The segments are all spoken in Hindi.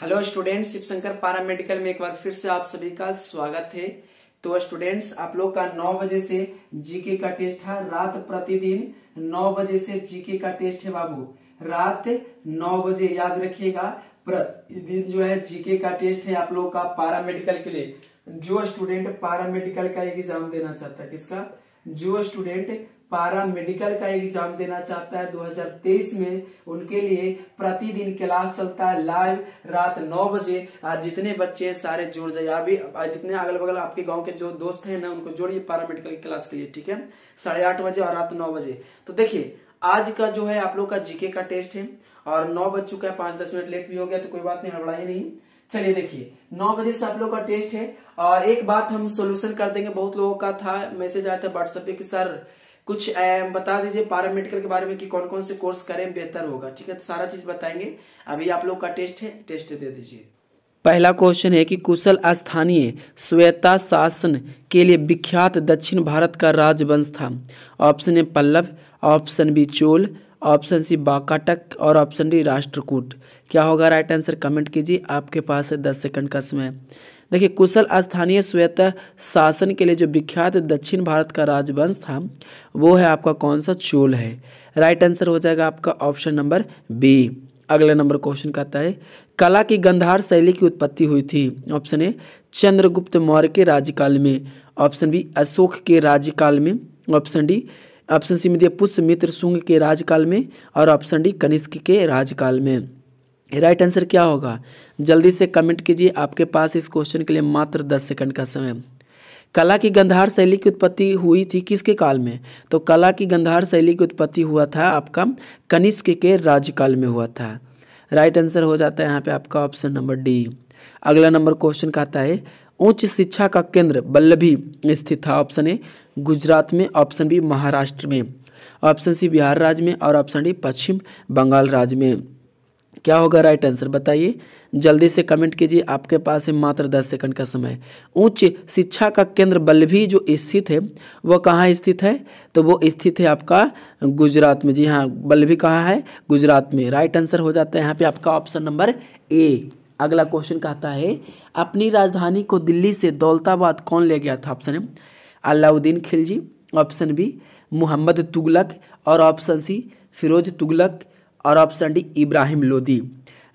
हेलो स्टूडेंट्स शिवशंकर पारा मेडिकल में एक बार फिर से आप सभी का स्वागत है तो स्टूडेंट्स आप लोग का 9 बजे से जीके का टेस्ट है रात प्रतिदिन 9 बजे से जीके का टेस्ट है बाबू रात 9 बजे याद रखिएगा प्रतिदिन जो है जीके का टेस्ट है आप लोग का पारा मेडिकल के लिए जो स्टूडेंट पारा मेडिकल का एग्जाम देना चाहता है किसका जो स्टूडेंट पारा मेडिकल का एग्जाम देना चाहता है 2023 में उनके लिए प्रतिदिन क्लास चलता है लाइव रात 9 बजे जितने बच्चे सारे जुड़ जाए अभी जितने अगल बगल आपके गांव के जो दोस्त हैं ना उनको जोड़िए पारा मेडिकल की क्लास के लिए ठीक है साढ़े आठ बजे और रात नौ बजे तो देखिए आज का जो है आप लोग का जीके का टेस्ट है और नौ बज चुका है पांच दस मिनट लेट भी हो गया तो कोई बात नहीं हड़बड़ाई नहीं चलिए देखिए नौ बजे से आप लोग का टेस्ट है और एक बात हम सोल्यूशन कर देंगे बहुत लोगों का था मैसेज आया था व्हाट्सएप पे कि सर कुछ बता दीजिए पारा मेडिकल के बारे में कि कौन कौन से कोर्स करें बेहतर होगा ठीक है तो सारा चीज बताएंगे अभी आप लोग का टेस्ट है टेस्ट दे दीजिए पहला क्वेश्चन है कि कुशल स्थानीय स्वेता शासन के लिए विख्यात दक्षिण भारत का राजवंश था option A Pallava option B Chola option C Vakataka और ऑप्शन डी राष्ट्रकूट क्या होगा राइट आंसर कमेंट कीजिए आपके पास है दस सेकंड का समय देखिए कुशल स्थानीय स्वायत्त शासन के लिए जो विख्यात दक्षिण भारत का राजवंश था वो है आपका कौन सा चोल है राइट आंसर हो जाएगा आपका ऑप्शन नंबर बी अगला नंबर क्वेश्चन कहता है कला की गंधार शैली की उत्पत्ति हुई थी ऑप्शन ए चंद्रगुप्त मौर्य के राज्यकाल में ऑप्शन बी अशोक के राज्यकाल में ऑप्शन डी ऑप्शन सी में दिया पुष्यमित्र सुंग के राज्यकाल में और ऑप्शन डी कनिष्क के राज्यकाल में राइट आंसर क्या होगा जल्दी से कमेंट कीजिए आपके पास इस क्वेश्चन के लिए मात्र दस सेकंड का समय कला की गंधार शैली की उत्पत्ति हुई थी किसके काल में तो कला की गंधार शैली की उत्पत्ति हुआ था आपका कनिष्क के राज्यकाल में हुआ था राइट आंसर हो जाता है यहाँ पे आपका ऑप्शन नंबर डी अगला नंबर क्वेश्चन कहता है उच्च शिक्षा का केंद्र बल्लभी स्थित था ऑप्शन ए गुजरात में ऑप्शन बी महाराष्ट्र में ऑप्शन सी बिहार राज्य में और ऑप्शन डी पश्चिम बंगाल राज्य में क्या होगा राइट आंसर बताइए जल्दी से कमेंट कीजिए आपके पास है मात्र दस सेकंड का समय उच्च शिक्षा का केंद्र बल्लभी जो स्थित है वह कहाँ स्थित है तो वो स्थित है आपका गुजरात में जी हाँ बल्लभी कहाँ है गुजरात में राइट आंसर हो जाता है यहाँ पे आपका ऑप्शन नंबर ए अगला क्वेश्चन कहता है अपनी राजधानी को दिल्ली से दौलताबाद कौन ले गया था option Alauddin Khilji option B Mohammad Tughlaq और ऑप्शन सी फिरोज तुगलक और option D Ibrahim Lodi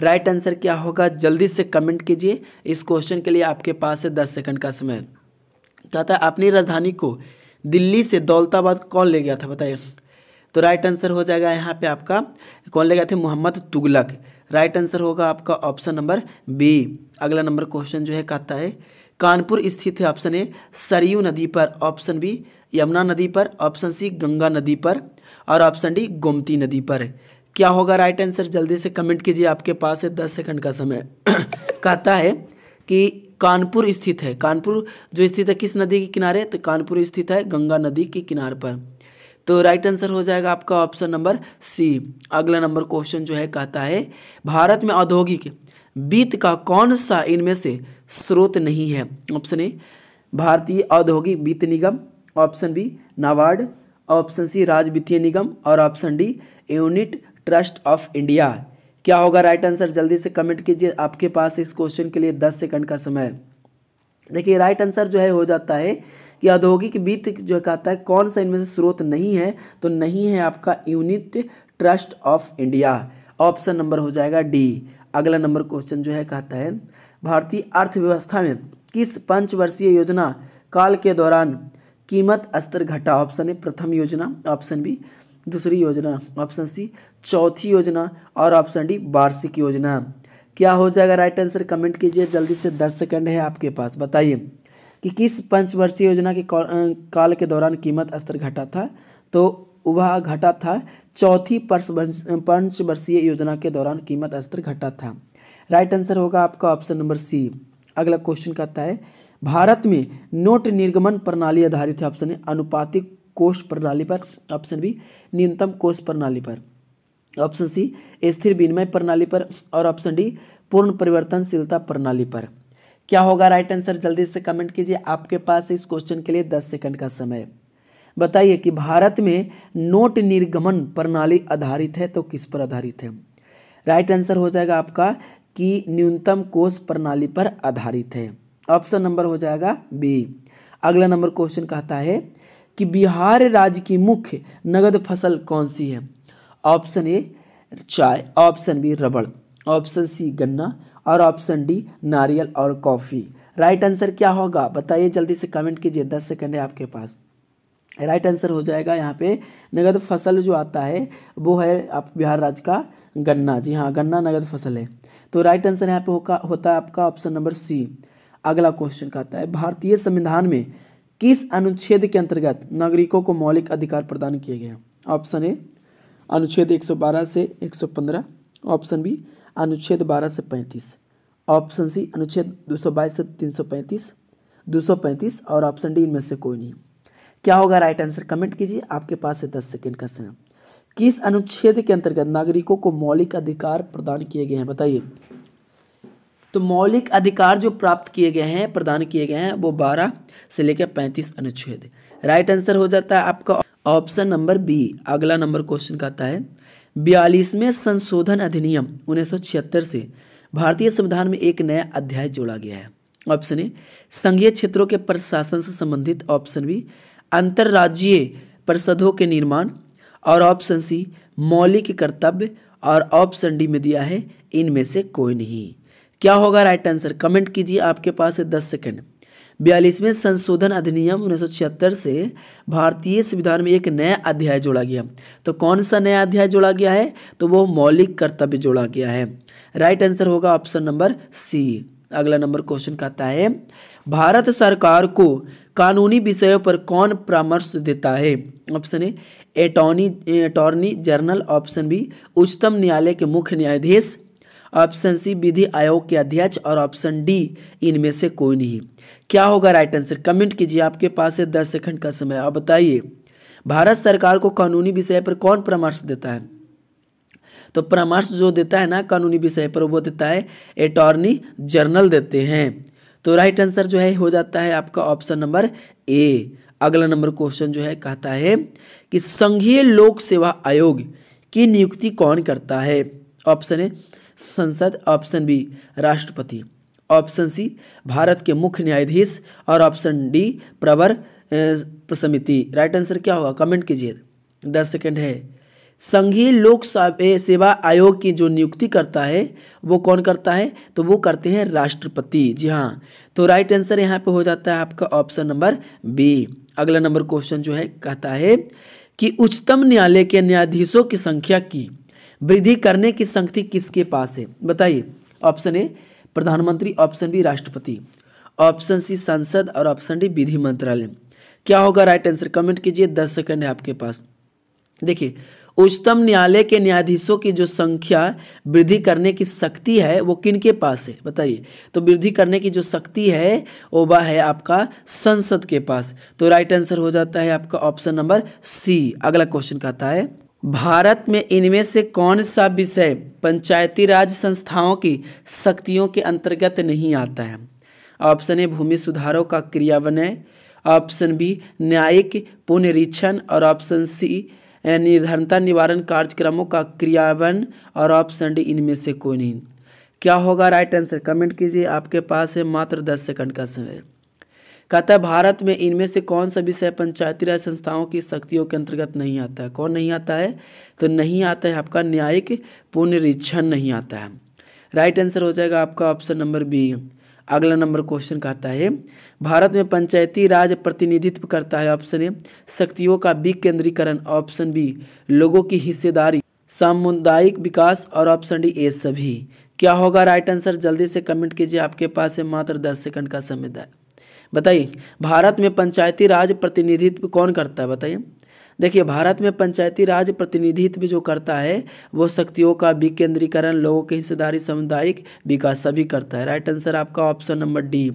right answer क्या होगा जल्दी से कमेंट कीजिए इस क्वेश्चन के लिए आपके पास है दस सेकंड का समय कहता है अपनी राजधानी को दिल्ली से दौलताबाद कौन ले गया था बताइए तो राइट आंसर हो जाएगा यहाँ पे आपका कौन ले गए थे मोहम्मद तुगलक राइट आंसर होगा आपका ऑप्शन नंबर बी अगला नंबर क्वेश्चन जो है कहता है कानपुर स्थित है ऑप्शन ए सरयू नदी पर ऑप्शन बी यमुना नदी पर ऑप्शन सी गंगा नदी पर और ऑप्शन डी गोमती नदी पर क्या होगा राइट आंसर जल्दी से कमेंट कीजिए आपके पास है दस सेकंड का समय कहता है कि कानपुर स्थित है कानपुर जो स्थित है किस नदी के किनारे तो कानपुर स्थित है गंगा नदी के किनारे पर तो राइट आंसर हो जाएगा आपका ऑप्शन नंबर सी अगला नंबर क्वेश्चन जो है कहता है भारत में औद्योगिक वित्त का कौन सा इनमें से स्रोत नहीं है ऑप्शन ए भारतीय औद्योगिक वित्त निगम option B NABARD option C राज्य वित्तीय निगम और option D unit trust of India क्या होगा राइट आंसर जल्दी से कमेंट कीजिए आपके पास इस क्वेश्चन के लिए दस सेकंड का समय देखिए राइट आंसर जो है हो जाता है कि औद्योगिक वित्त जो कहता है कौन सा इनमें से स्रोत नहीं है तो नहीं है आपका unit trust of India option number हो जाएगा डी अगला नंबर क्वेश्चन जो है कहता है भारतीय अर्थव्यवस्था में किस पंचवर्षीय योजना काल के दौरान कीमत स्तर घटा ऑप्शन ए प्रथम योजना ऑप्शन बी दूसरी योजना ऑप्शन सी चौथी योजना और ऑप्शन डी वार्षिक योजना क्या हो जाएगा राइट आंसर कमेंट कीजिए जल्दी से दस सेकंड है आपके पास बताइए कि किस पंचवर्षीय योजना के काल के दौरान कीमत स्तर घटा था तो वह घटा था चौथी पंचवर्षीय योजना के दौरान कीमत स्तर घटा था राइट आंसर होगा आपका ऑप्शन नंबर सी अगला क्वेश्चन कहता है भारत में नोट निर्गमन प्रणाली आधारित है ऑप्शन अनुपातिक कोष प्रणाली पर ऑप्शन बी न्यूनतम कोष प्रणाली पर ऑप्शन सी स्थिर विनिमय प्रणाली पर और ऑप्शन डी पूर्ण परिवर्तनशीलता प्रणाली पर क्या होगा राइट आंसर जल्दी से कमेंट कीजिए आपके पास इस क्वेश्चन के लिए दस सेकंड का समय बताइए कि भारत में नोट निर्गमन प्रणाली आधारित है तो किस पर आधारित है राइट आंसर हो जाएगा आपका कि न्यूनतम कोष प्रणाली पर आधारित है ऑप्शन नंबर हो जाएगा बी अगला नंबर क्वेश्चन कहता है कि बिहार राज्य की मुख्य नगद फसल कौन सी है ऑप्शन ए चाय ऑप्शन बी रबड़ ऑप्शन सी गन्ना और ऑप्शन डी नारियल और कॉफ़ी राइट आंसर क्या होगा बताइए जल्दी से कमेंट कीजिए दस सेकंड है आपके पास राइट आंसर हो जाएगा यहाँ पे नगद फसल जो आता है वो है आप बिहार राज्य का गन्ना जी हाँ गन्ना नगद फसल है तो राइट आंसर यहाँ पे होगा होता है आपका ऑप्शन नंबर सी अगला क्वेश्चन कहता है भारतीय संविधान में किस अनुच्छेद के अंतर्गत नागरिकों को मौलिक अधिकार प्रदान किए गए हैं ऑप्शन ए अनुच्छेद 112 से 115 ऑप्शन बी अनुच्छेद 12 से 35 ऑप्शन सी अनुच्छेद 222 से 335 235 और ऑप्शन डी इनमें से कोई नहीं क्या होगा राइट आंसर कमेंट कीजिए आपके पास है दस सेकेंड का समय किस अनुच्छेद के अंतर्गत नागरिकों को मौलिक अधिकार प्रदान किए गए हैं बताइए तो मौलिक अधिकार जो प्राप्त किए गए हैं प्रदान किए गए हैं वो बारह से लेकर पैंतीस अनुच्छेद राइट आंसर हो जाता है आपका ऑप्शन नंबर बी अगला नंबर क्वेश्चन का आता है बयालीसवें संशोधन अधिनियम उन्नीस से भारतीय संविधान में एक नया अध्याय जोड़ा गया है ऑप्शन ए संघीय क्षेत्रों के प्रशासन से संबंधित ऑप्शन बी अंतर्राज्यीय परिषदों के निर्माण और ऑप्शन सी मौलिक कर्तव्य और ऑप्शन डी में दिया है इनमें से कोई नहीं क्या होगा राइट आंसर कमेंट कीजिए आपके पास है दस सेकेंड बयालीसवें संशोधन अधिनियम छिहत्तर से भारतीय संविधान में एक नया अध्याय जोड़ा गया तो कौन सा नया अध्याय जोड़ा गया है तो वो मौलिक कर्तव्य जोड़ा गया है राइट आंसर होगा ऑप्शन नंबर सी अगला नंबर क्वेश्चन कहता है भारत सरकार को कानूनी विषयों पर कौन परामर्श देता है option A attorney attorney general option B उच्चतम न्यायालय के मुख्य न्यायाधीश ऑप्शन सी विधि आयोग के अध्यक्ष और ऑप्शन डी इनमें से कोई नहीं क्या होगा राइट आंसर कमेंट कीजिए आपके पास है दस सेकंड का समय आप बताइए भारत सरकार को कानूनी विषय पर कौन परामर्श देता है तो परामर्श जो देता है ना कानूनी विषय पर वो देता है अटॉर्नी जनरल देते हैं तो राइट आंसर जो है हो जाता है आपका ऑप्शन नंबर ए अगला नंबर क्वेश्चन जो है कहता है कि संघीय लोक सेवा आयोग की नियुक्ति कौन करता है ऑप्शन है संसद ऑप्शन बी राष्ट्रपति ऑप्शन सी भारत के मुख्य न्यायाधीश और ऑप्शन डी प्रवर समिति राइट आंसर क्या होगा कमेंट कीजिए दस सेकेंड है संघीय लोक सेवा आयोग की जो नियुक्ति करता है वो कौन करता है तो वो करते हैं राष्ट्रपति जी हाँ तो राइट आंसर यहाँ पे हो जाता है आपका ऑप्शन नंबर बी अगला नंबर क्वेश्चन जो है कहता है कि उच्चतम न्यायालय के न्यायाधीशों की संख्या की वृद्धि करने की संगति किसके पास है बताइए ऑप्शन ए प्रधानमंत्री ऑप्शन बी राष्ट्रपति ऑप्शन सी संसद और ऑप्शन डी विधि मंत्रालय क्या होगा राइट आंसर कमेंट कीजिए दस सेकंड है आपके पास देखिए उच्चतम न्यायालय के न्यायाधीशों की जो संख्या वृद्धि करने की शक्ति है वो किन के पास है बताइए तो वृद्धि करने की जो शक्ति है वो वह है आपका संसद के पास तो राइट आंसर हो जाता है आपका ऑप्शन नंबर सी अगला क्वेश्चन कहता है भारत में इनमें से कौन सा विषय पंचायती राज संस्थाओं की शक्तियों के अंतर्गत नहीं आता है ऑप्शन ए भूमि सुधारों का क्रियान्वयन ऑप्शन बी न्यायिक पुनरीक्षण और ऑप्शन सी निर्धनता निवारण कार्यक्रमों का क्रियान्वयन और ऑप्शन डी इनमें से कोई नहीं क्या होगा राइट आंसर कमेंट कीजिए आपके पास है मात्र दस सेकंड का समय कहता है भारत में इनमें से कौन सा विषय पंचायती राज संस्थाओं की शक्तियों के अंतर्गत नहीं आता है कौन नहीं आता है तो नहीं आता है आपका न्यायिक पुनरीक्षण नहीं आता है राइट आंसर हो जाएगा आपका ऑप्शन नंबर बी अगला नंबर क्वेश्चन कहता है भारत में पंचायती राज प्रतिनिधित्व करता है ऑप्शन ए शक्तियों का विकेंद्रीकरण ऑप्शन बी लोगों की हिस्सेदारी सामुदायिक विकास और ऑप्शन डी ए सभी क्या होगा राइट आंसर जल्दी से कमेंट कीजिए आपके पास है मात्र दस सेकंड का समय बताइए भारत में पंचायती राज प्रतिनिधित्व कौन करता है बताइए देखिए भारत में पंचायती राज प्रतिनिधित्व जो करता है वो शक्तियों का विकेंद्रीकरण लोगों की हिस्सेदारी सामुदायिक विकास सभी करता है राइट आंसर आपका ऑप्शन नंबर डी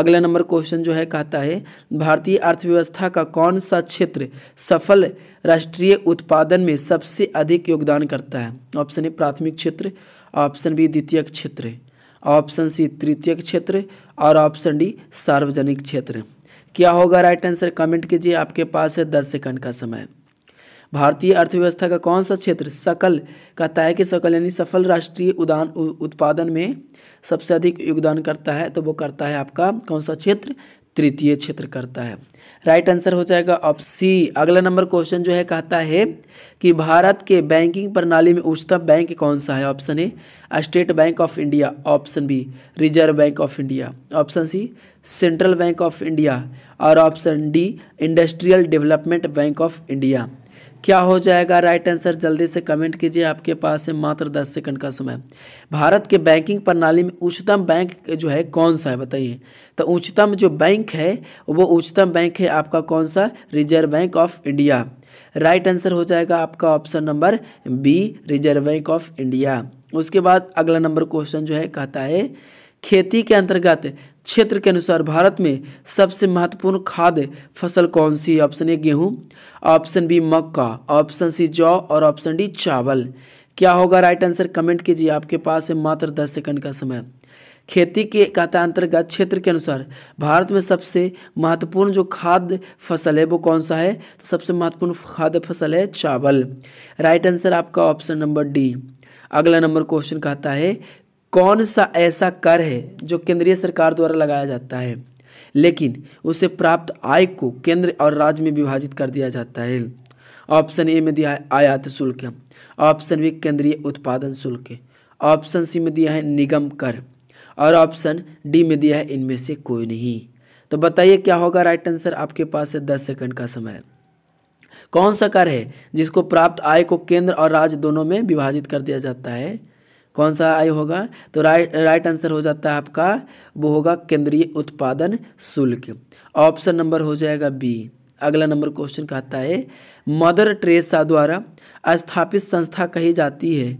अगला नंबर क्वेश्चन जो है कहता है भारतीय अर्थव्यवस्था का कौन सा क्षेत्र सफल राष्ट्रीय उत्पादन में सबसे अधिक योगदान करता है ऑप्शन ए प्राथमिक क्षेत्र ऑप्शन बी द्वितीय क्षेत्र ऑप्शन सी तृतीय क्षेत्र और ऑप्शन डी सार्वजनिक क्षेत्र क्या होगा राइट आंसर कमेंट कीजिए आपके पास है दस सेकंड का समय भारतीय अर्थव्यवस्था का कौन सा क्षेत्र सकल कहता है कि सकल यानी सफल राष्ट्रीय उदान उत्पादन में सबसे अधिक योगदान करता है तो वो करता है आपका कौन सा क्षेत्र तृतीय क्षेत्र करता है राइट right आंसर हो जाएगा ऑप्शन सी अगला नंबर क्वेश्चन जो है कहता है कि भारत के बैंकिंग प्रणाली में उच्चतम बैंक कौन सा है option A state bank of India option B reserve bank of India option C central bank of India और option D industrial development bank of India क्या हो जाएगा राइट आंसर जल्दी से कमेंट कीजिए आपके पास है मात्र दस सेकंड का समय भारत के बैंकिंग प्रणाली में उच्चतम बैंक जो है कौन सा है बताइए तो उच्चतम जो बैंक है वो उच्चतम बैंक है आपका कौन सा reserve bank of India right answer हो जाएगा आपका option number B reserve bank of India उसके बाद अगला नंबर क्वेश्चन जो है कहता है खेती के अंतर्गत क्षेत्र के अनुसार भारत में सबसे महत्वपूर्ण खाद्य फसल कौन सी ऑप्शन ए गेहूँ ऑप्शन बी मक्का ऑप्शन सी जौ और ऑप्शन डी चावल क्या होगा राइट आंसर कमेंट कीजिए आपके पास है मात्र दस सेकंड का समय खेती के कहता अंतर्गत क्षेत्र के अनुसार भारत में सबसे महत्वपूर्ण जो खाद्य फसल है वो कौन सा है तो सबसे महत्वपूर्ण खाद्य फसल है चावल राइट आंसर आपका ऑप्शन नंबर डी अगला नंबर क्वेश्चन कहता है कौन सा ऐसा कर है जो केंद्रीय सरकार द्वारा लगाया जाता है लेकिन उसे प्राप्त आय को केंद्र और राज्य में विभाजित कर दिया जाता है ऑप्शन ए में दिया है आयात शुल्क ऑप्शन बी केंद्रीय उत्पादन शुल्क ऑप्शन सी में दिया है निगम कर और ऑप्शन डी में दिया है इनमें से कोई नहीं तो बताइए क्या होगा राइट आंसर आपके पास है दस सेकंड का समय कौन सा कर है जिसको प्राप्त आय को केंद्र और राज्य दोनों में विभाजित कर दिया जाता है कौन सा आय होगा तो राइट राइट आंसर हो जाता है आपका वो होगा केंद्रीय उत्पादन शुल्क ऑप्शन नंबर हो जाएगा बी अगला नंबर क्वेश्चन कहता है मदर ट्रेसा द्वारा स्थापित संस्था कही जाती है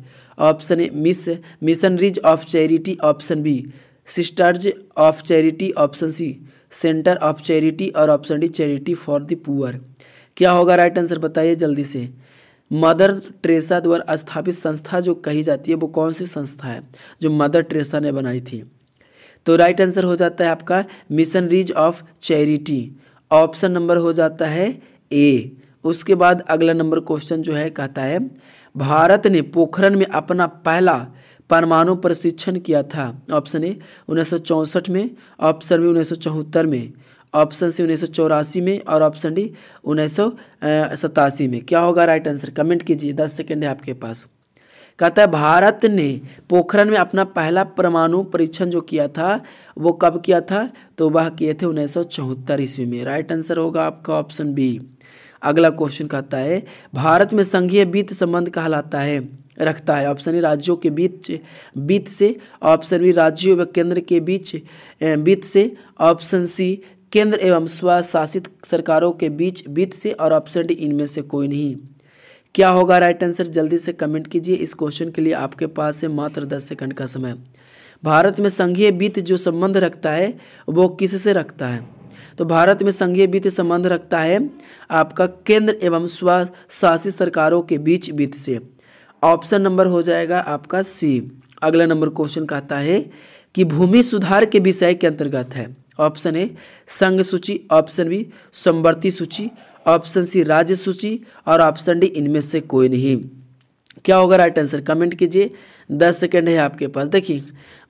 option A miss missionaries of charity option B sisters of charity option C centre of charity और option D charity for the poor क्या होगा राइट आंसर बताइए जल्दी से मदर ट्रेसा द्वारा स्थापित संस्था जो कही जाती है वो कौन सी संस्था है जो मदर ट्रेसा ने बनाई थी तो राइट आंसर हो जाता है आपका missionaries of charity option number हो जाता है ए उसके बाद अगला नंबर क्वेश्चन जो है कहता है भारत ने पोखरण में अपना पहला परमाणु प्रशिक्षण किया था ऑप्शन ए उन्नीस में ऑप्शन बी उन्नीस में ऑप्शन सी उन्नीस में और ऑप्शन डी उन्नीस में क्या होगा राइट आंसर कमेंट कीजिए दस सेकेंड है आपके पास कहता है भारत ने पोखरण में अपना पहला परमाणु परीक्षण जो किया था वो कब किया था तो वह किए थे उन्नीस ईस्वी में राइट आंसर होगा आपका ऑप्शन बी अगला क्वेश्चन कहता है भारत में संघीय वित्त संबंध कहलाता है रखता है ऑप्शन ए राज्यों के बीच वित्त से ऑप्शन बी राज्यों व केंद्र के बीच वित्त से ऑप्शन सी केंद्र एवं स्वशासित सरकारों के बीच वित्त से और ऑप्शन डी इनमें से कोई नहीं क्या होगा राइट आंसर जल्दी से कमेंट कीजिए इस क्वेश्चन के लिए आपके पास है मात्र दस सेकंड का समय भारत में संघीय वित्त जो संबंध रखता है वो किससे रखता है तो भारत में संघीय वित्त संबंध रखता है आपका केंद्र एवं स्वशासित सरकारों के बीच वित्त से ऑप्शन नंबर हो जाएगा आपका सी अगला नंबर क्वेश्चन कहता है कि भूमि सुधार के विषय के अंतर्गत है ऑप्शन ए संघ सूची ऑप्शन बी समवर्ती सूची ऑप्शन सी राज्य सूची और ऑप्शन डी इनमें से कोई नहीं क्या होगा राइट आंसर कमेंट कीजिए दस सेकेंड है आपके पास देखिए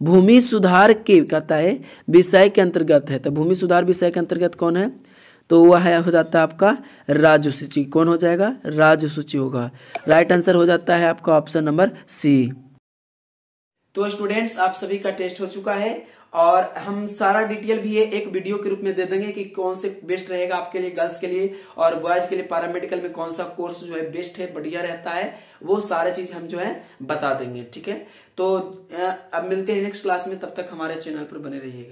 भूमि सुधार के कहता है विषय के अंतर्गत है तो भूमि सुधार विषय के अंतर्गत कौन है तो वह है हो जाता है आपका राज्य सूची कौन हो जाएगा राज्य सूची होगा राइट आंसर हो जाता है आपका ऑप्शन नंबर सी तो स्टूडेंट्स आप सभी का टेस्ट हो चुका है और हम सारा डिटेल भी ये एक वीडियो के रूप में दे देंगे कि कौन से बेस्ट रहेगा आपके लिए गर्ल्स के लिए और बॉयज के लिए पैरामेडिकल में कौन सा कोर्स जो है बेस्ट है बढ़िया रहता है वो सारे चीज हम जो है बता देंगे ठीक है तो अब मिलते हैं नेक्स्ट क्लास में तब तक हमारे चैनल पर बने रहिएगा